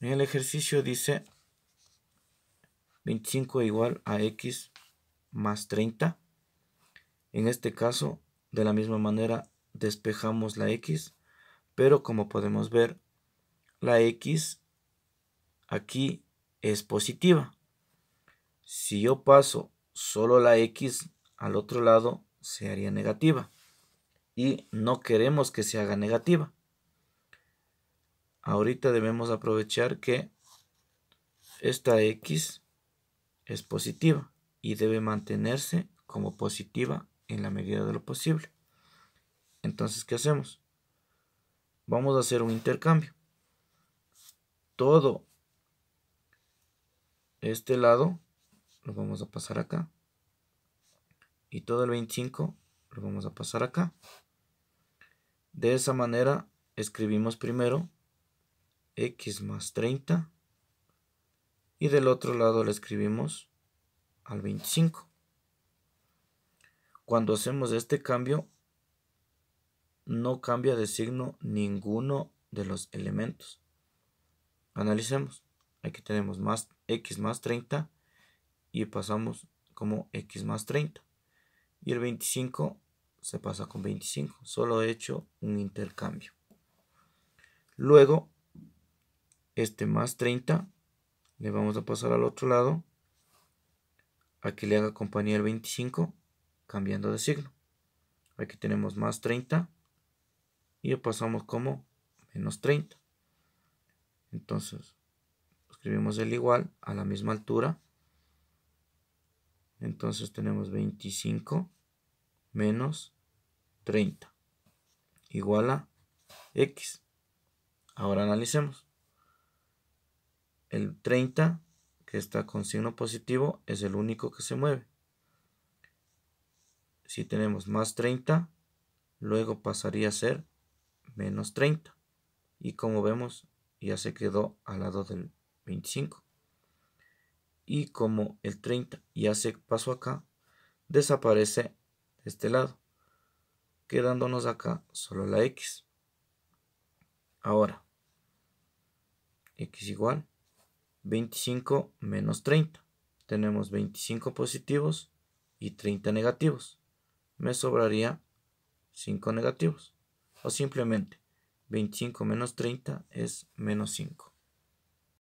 En el ejercicio dice 25 igual a x más 30. En este caso, de la misma manera, despejamos la x, pero como podemos ver, la x aquí es positiva. Si yo paso solo la x al otro lado, se haría negativa. Y no queremos que se haga negativa ahorita debemos aprovechar que esta X es positiva y debe mantenerse como positiva en la medida de lo posible. Entonces, ¿qué hacemos? Vamos a hacer un intercambio. Todo este lado lo vamos a pasar acá. Y todo el 25 lo vamos a pasar acá. De esa manera escribimos primero x más 30 y del otro lado le escribimos al 25. Cuando hacemos este cambio, no cambia de signo ninguno de los elementos. Analicemos. Aquí tenemos más x más 30 y pasamos como x más 30. Y el 25 se pasa con 25. Solo he hecho un intercambio. Luego este más 30, le vamos a pasar al otro lado, aquí le haga compañía el 25, cambiando de signo. Aquí tenemos más 30 y le pasamos como menos 30. Entonces, escribimos el igual a la misma altura. Entonces tenemos 25 menos 30 igual a x. Ahora analicemos. El 30, que está con signo positivo, es el único que se mueve. Si tenemos más 30, luego pasaría a ser menos 30. Y como vemos, ya se quedó al lado del 25. Y como el 30 ya se pasó acá, desaparece de este lado, quedándonos acá solo la x. Ahora, x igual 25 menos 30. Tenemos 25 positivos y 30 negativos. Me sobraría 5 negativos. O simplemente 25 menos 30 es menos 5.